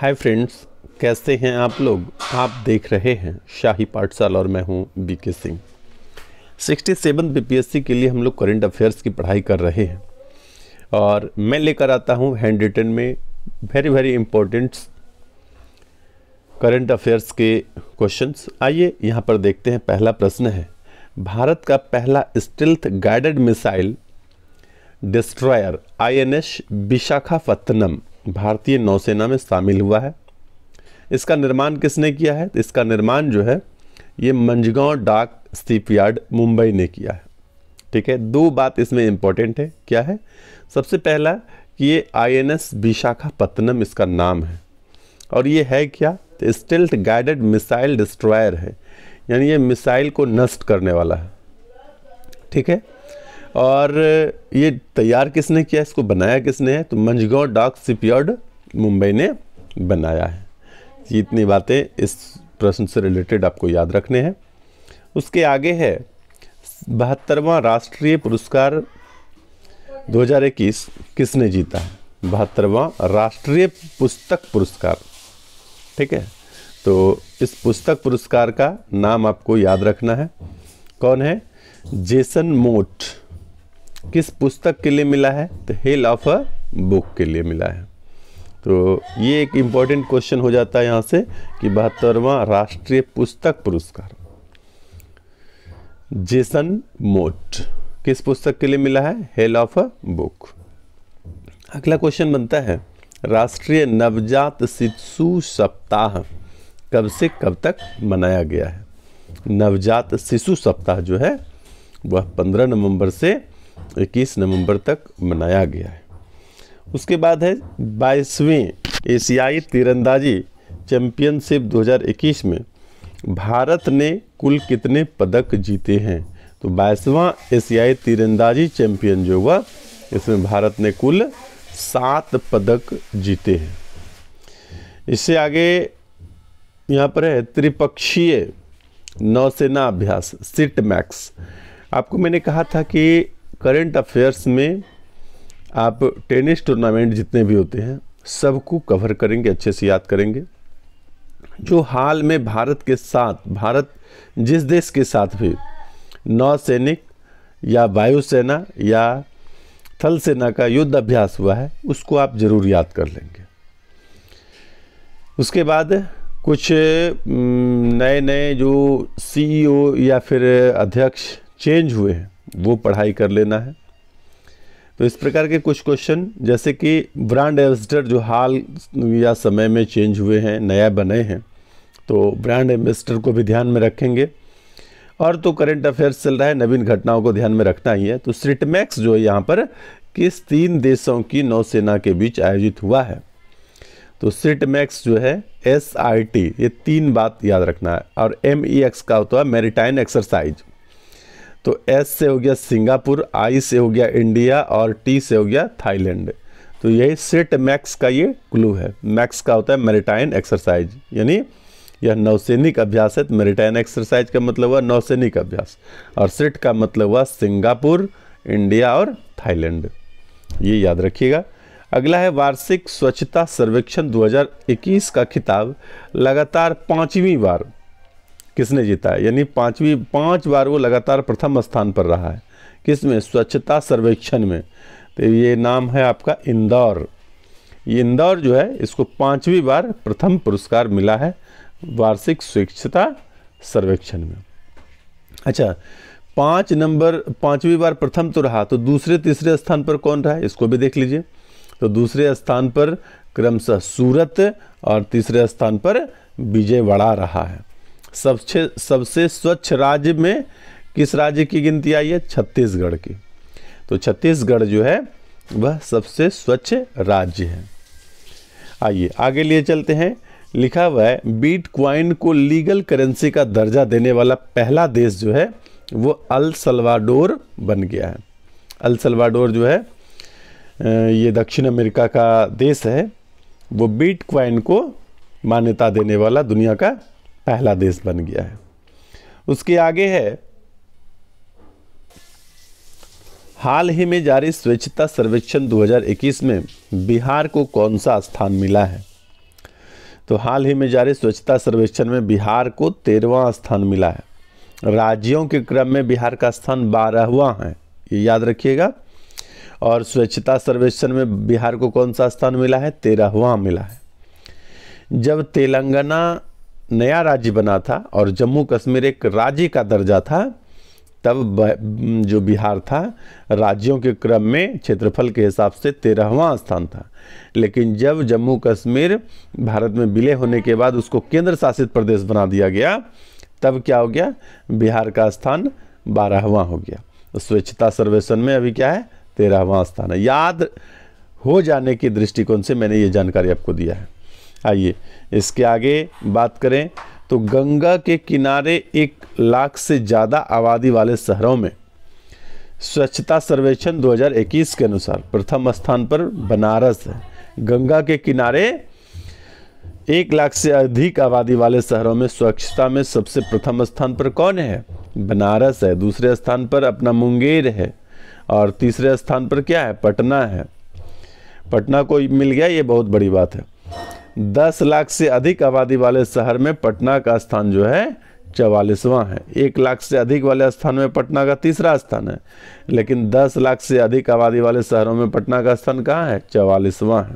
hi friends कैसे हैं आप लोग आप देख रहे हैं शाही पाठशाला और मैं हूं BK Singh sixty seven BPSC के लिए हम लोग करंट अफेयर्स की पढ़ाई कर रहे हैं और मैं लेकर आता हूं हैंड रिटन में very very important current affairs के क्वेश्चंस आइए यहाँ पर देखते हैं पहला प्रश्न है भारत का पहला stealth guided missile destroyer I INS Visakhapatnam भारतीय नौसेना में शामिल हुआ है इसका निर्माण किसने किया है तो इसका निर्माण जो है ये मंजगांव डाक स्टीपयार्ड मुंबई ने किया है ठीक है दो बात इसमें इम्पोर्टेंट है क्या है सबसे पहला कि ये आई एन एस विशाखापत्तनम इसका नाम है और ये है क्या तो स्टिल्ट गाइडेड मिसाइल डिस्ट्रॉयर है यानी ये मिसाइल को नष्ट करने वाला है ठीक है और ये तैयार किसने किया इसको बनाया किसने है तो मंझगांव डॉक सिपयार्ड मुंबई ने बनाया है इतनी बातें इस प्रश्न से रिलेटेड आपको याद रखने हैं उसके आगे है बहत्तरवा राष्ट्रीय पुरस्कार 2021 किसने जीता है बहत्तरवा राष्ट्रीय पुस्तक पुरस्कार ठीक है तो इस पुस्तक पुरस्कार का नाम आपको याद रखना है कौन है जेसन मोट किस पुस्तक के लिए मिला है तो हेल ऑफ अ बुक के लिए मिला है तो ये एक इम्पॉर्टेंट क्वेश्चन हो जाता है यहाँ से कि बहत्तरवा राष्ट्रीय पुस्तक पुरस्कार जेसन मोट किस पुस्तक के लिए मिला है हेल ऑफ अ बुक अगला क्वेश्चन बनता है राष्ट्रीय नवजात शिशु सप्ताह कब से कब तक मनाया गया है नवजात शिशु सप्ताह जो है वह 15 नवंबर से इक्कीस नवंबर तक मनाया गया है उसके बाद है बाईसवीं एशियाई तीरंदाजी चैंपियनशिप 2021 में भारत ने कुल कितने पदक जीते हैं तो बाईसवां एशियाई तीरंदाजी चैंपियन जो हुआ इसमें भारत ने कुल सात पदक जीते हैं इससे आगे यहाँ पर है त्रिपक्षीय नौसेना अभ्यास सिट मैक्स आपको मैंने कहा था कि करंट अफेयर्स में आप टेनिस टूर्नामेंट जितने भी होते हैं सबको कवर करेंगे अच्छे से याद करेंगे जो हाल में भारत के साथ भारत जिस देश के साथ भी नौसैनिक या वायुसेना या थल सेना का युद्ध अभ्यास हुआ है उसको आप ज़रूर याद कर लेंगे उसके बाद कुछ नए नए जो सीईओ या फिर अध्यक्ष चेंज हुए हैं वो पढ़ाई कर लेना है तो इस प्रकार के कुछ क्वेश्चन जैसे कि ब्रांड एम्बेसडर जो हाल या समय में चेंज हुए हैं नया बने हैं तो ब्रांड एम्बेसडर को भी ध्यान में रखेंगे और तो करंट अफेयर्स चल रहा है नवीन घटनाओं को ध्यान में रखना ही है तो सिटमैक्स जो है यहाँ पर किस तीन देशों की नौसेना के बीच आयोजित हुआ है तो सिटमैक्स जो है एस आई टी ये तीन बात याद रखना है और एम ई एक्स का होता तो है मेरीटाइन एक्सरसाइज तो एस से हो गया सिंगापुर आई से हो गया इंडिया और टी से हो गया थाईलैंड तो यही सेट मैक्स का ये क्लू है मैक्स का होता है मेरिटाइन एक्सरसाइज यानी यह नौसैनिक अभ्यास है तो मेरिटाइन एक्सरसाइज का मतलब हुआ नौसैनिक अभ्यास और सेट का मतलब हुआ सिंगापुर इंडिया और थाईलैंड ये याद रखिएगा अगला है वार्षिक स्वच्छता सर्वेक्षण 2021 का खिताब लगातार पाँचवीं बार किसने जीता है यानी पांचवी पांच बार वो लगातार प्रथम स्थान पर रहा है किस में स्वच्छता सर्वेक्षण में तो ये नाम है आपका इंदौर ये इंदौर जो है इसको पांचवी बार प्रथम पुरस्कार मिला है वार्षिक स्वच्छता सर्वेक्षण में अच्छा पाँच नंबर पाँचवीं बार प्रथम तो रहा तो दूसरे तीसरे स्थान पर कौन रहा है इसको भी देख लीजिए तो दूसरे स्थान पर क्रमशः सूरत और तीसरे स्थान पर विजयवाड़ा रहा है सबसे सबसे स्वच्छ राज्य में किस राज्य की गिनती आई है छत्तीसगढ़ की तो छत्तीसगढ़ जो है वह सबसे स्वच्छ राज्य है आइए आगे लिए चलते हैं लिखा हुआ है बीट क्वाइन को लीगल करेंसी का दर्जा देने वाला पहला देश जो है वो अल सलवाडोर बन गया है अल सलवाडोर जो है ये दक्षिण अमेरिका का देश है वो बीट क्वाइन को मान्यता देने वाला दुनिया का पहला देश बन गया है उसके आगे है हाल ही में जारी स्वच्छता सर्वेक्षण 2021 में बिहार को कौन सा स्थान मिला है तो हाल ही में जारी स्वच्छता सर्वेक्षण में बिहार को तेरहवा स्थान मिला है राज्यों के क्रम में बिहार का स्थान बारहवा है ये याद रखिएगा और स्वच्छता सर्वेक्षण में बिहार को कौन सा स्थान मिला है तेरहवा मिला है जब तेलंगाना नया राज्य बना था और जम्मू कश्मीर एक राज्य का दर्जा था तब जो बिहार था राज्यों के क्रम में क्षेत्रफल के हिसाब से तेरहवां स्थान था लेकिन जब जम्मू कश्मीर भारत में विलय होने के बाद उसको केंद्र शासित प्रदेश बना दिया गया तब क्या हो गया बिहार का स्थान बारहवां हो गया स्वच्छता सर्वेक्षण में अभी क्या है तेरहवां स्थान है याद हो जाने के दृष्टिकोण से मैंने ये जानकारी आपको दिया है आइए इसके आगे बात करें तो गंगा के किनारे एक लाख से ज़्यादा आबादी वाले शहरों में स्वच्छता सर्वेक्षण 2021 के अनुसार प्रथम स्थान पर बनारस है गंगा के किनारे एक लाख से अधिक आबादी वाले शहरों में स्वच्छता में सबसे प्रथम स्थान पर कौन है बनारस है दूसरे स्थान पर अपना मुंगेर है और तीसरे स्थान पर क्या है पटना है पटना को मिल गया ये बहुत बड़ी बात है दस लाख से अधिक आबादी वाले शहर में पटना का स्थान जो है चवालीसवां है एक लाख से अधिक वाले स्थान में पटना का तीसरा स्थान है लेकिन दस लाख से अधिक आबादी वाले शहरों में पटना का स्थान कहाँ है चवालीसवां है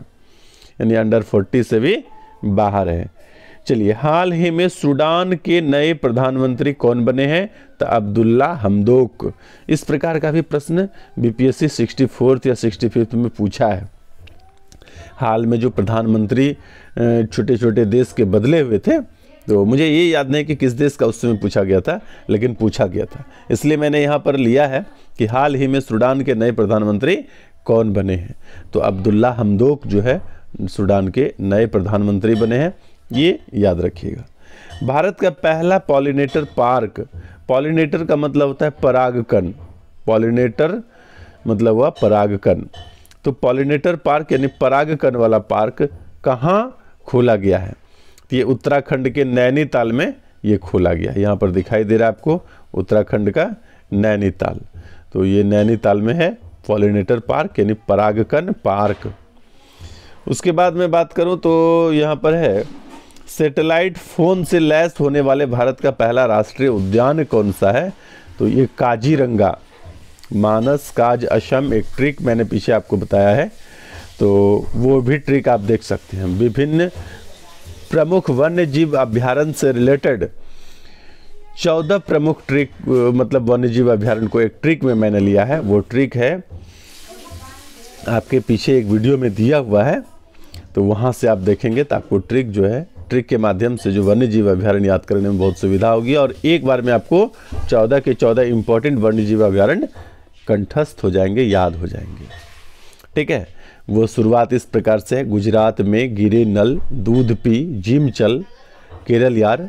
यानी अंडर फोर्टी से भी बाहर है चलिए हाल ही में सूडान के नए प्रधानमंत्री कौन बने हैं तो अब्दुल्ला हमदोक इस प्रकार का भी प्रश्न बीपीएससी सिक्सटी फोर्थ या सिक्सटी फिफ्थ में पूछा है हाल में जो प्रधानमंत्री छोटे छोटे देश के बदले हुए थे तो मुझे ये याद नहीं कि किस देश का उस समय पूछा गया था लेकिन पूछा गया था इसलिए मैंने यहाँ पर लिया है कि हाल ही में सूडान के नए प्रधानमंत्री कौन बने हैं तो अब्दुल्ला हमदोक जो है सूडान के नए प्रधानमंत्री बने हैं ये याद रखिएगा भारत का पहला पॉलिनेटर पार्क पॉलिनेटर का मतलब होता है परागकन पॉलिनेटर मतलब हुआ परागकन तो पॉलिनेटर पार्क यानी परागकण वाला पार्क कहाँ खोला गया है तो ये उत्तराखंड के नैनीताल में ये खोला गया है यहाँ पर दिखाई दे रहा है आपको उत्तराखंड का नैनीताल तो ये नैनीताल में है पॉलिनेटर पार्क यानी परागकन पार्क उसके बाद मैं बात करूँ तो यहाँ पर है सैटेलाइट फ़ोन से लैस होने वाले भारत का पहला राष्ट्रीय उद्यान कौन सा है तो ये काजीरंगा मानस काज अशम एक ट्रिक मैंने पीछे आपको बताया है तो वो भी ट्रिक आप देख सकते हैं विभिन्न प्रमुख वन्य जीव अभ्यारण से रिलेटेड चौदह प्रमुख ट्रिक मतलब वन्य जीव अभ्यारण को एक ट्रिक में मैंने लिया है वो ट्रिक है आपके पीछे एक वीडियो में दिया हुआ है तो वहाँ से आप देखेंगे तो आपको ट्रिक जो है ट्रिक के माध्यम से जो वन्य जीव अभ्यारण्य याद करने में बहुत सुविधा होगी और एक बार में आपको चौदह के चौदह इंपॉर्टेंट वन्य जीव अभ्यारण्य कंठस्थ हो जाएंगे याद हो जाएंगे ठीक है वो शुरुआत इस प्रकार से गुजरात में गिरे नल दूध पी जिम चल केरल यार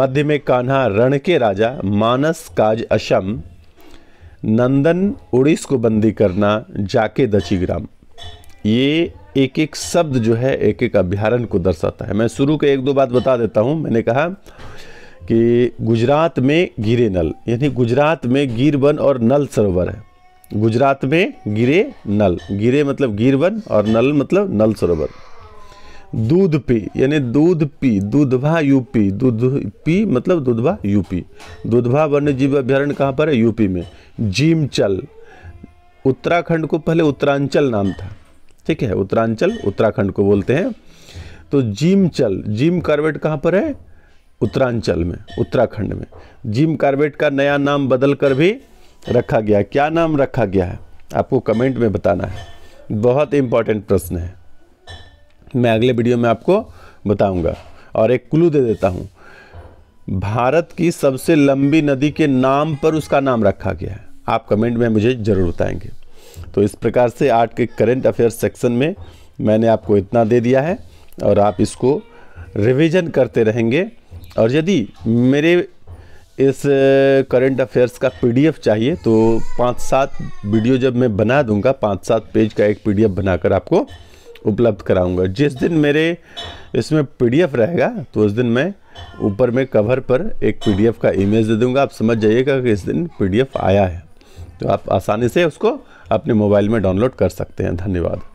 मध्य में कान्हा रण के राजा मानस काज अशम नंदन उड़ीस को बंदी करना जाके दचीग्राम ये एक एक शब्द जो है एक एक अभ्यारण को दर्शाता है मैं शुरू के एक दो बात बता देता हूँ मैंने कहा कि गुजरात में गिरे नल यानी गुजरात में गिर वन और नल सरोवर है गुजरात में गिरे नल गिरे मतलब गिर वन और नल मतलब नल सरोवर दूध पी यानी दूध पी दूधवा यूपी दूध पी मतलब दूधवा यूपी दूधवा वन्य जीव अभ्यारण्य कहाँ पर है यूपी में जीमचल उत्तराखंड को पहले उत्तरांचल नाम था ठीक है उत्तरांचल उत्तराखंड को बोलते हैं तो जीमचल जीम कार्बेट कहाँ पर है उत्तरांचल में उत्तराखंड में जिम कार्बेट का नया नाम बदल कर भी रखा गया है क्या नाम रखा गया है आपको कमेंट में बताना है बहुत इम्पॉर्टेंट प्रश्न है मैं अगले वीडियो में आपको बताऊंगा और एक क्लू दे देता हूँ भारत की सबसे लंबी नदी के नाम पर उसका नाम रखा गया है आप कमेंट में मुझे ज़रूर बताएंगे तो इस प्रकार से आर्ट के करेंट अफेयर सेक्शन में मैंने आपको इतना दे दिया है और आप इसको रिविजन करते रहेंगे और यदि मेरे इस करंट अफेयर्स का पीडीएफ चाहिए तो पाँच सात वीडियो जब मैं बना दूंगा पाँच सात पेज का एक पीडीएफ बनाकर आपको उपलब्ध कराऊंगा जिस दिन मेरे इसमें पीडीएफ रहेगा तो उस दिन मैं ऊपर में कवर पर एक पीडीएफ का इमेज दे दूंगा आप समझ जाइएगा कि इस दिन पीडीएफ आया है तो आप आसानी से उसको अपने मोबाइल में डाउनलोड कर सकते हैं धन्यवाद